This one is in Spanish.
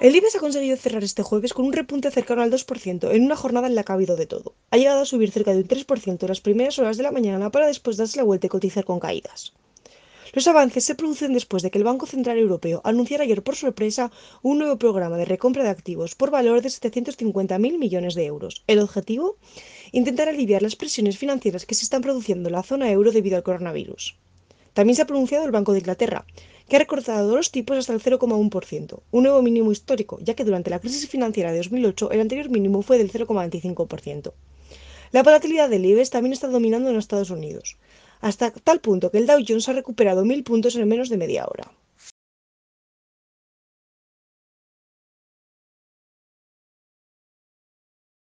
El IBEX ha conseguido cerrar este jueves con un repunte cercano al 2% en una jornada en la que ha habido de todo. Ha llegado a subir cerca de un 3% en las primeras horas de la mañana para después darse la vuelta y cotizar con caídas. Los avances se producen después de que el Banco Central Europeo anunciara ayer por sorpresa un nuevo programa de recompra de activos por valor de 750.000 millones de euros. El objetivo? Intentar aliviar las presiones financieras que se están produciendo en la zona euro debido al coronavirus. También se ha pronunciado el Banco de Inglaterra, que ha recortado los tipos hasta el 0,1%, un nuevo mínimo histórico, ya que durante la crisis financiera de 2008 el anterior mínimo fue del 0,25%. La volatilidad del IBEX también está dominando en Estados Unidos, hasta tal punto que el Dow Jones ha recuperado 1.000 puntos en menos de media hora.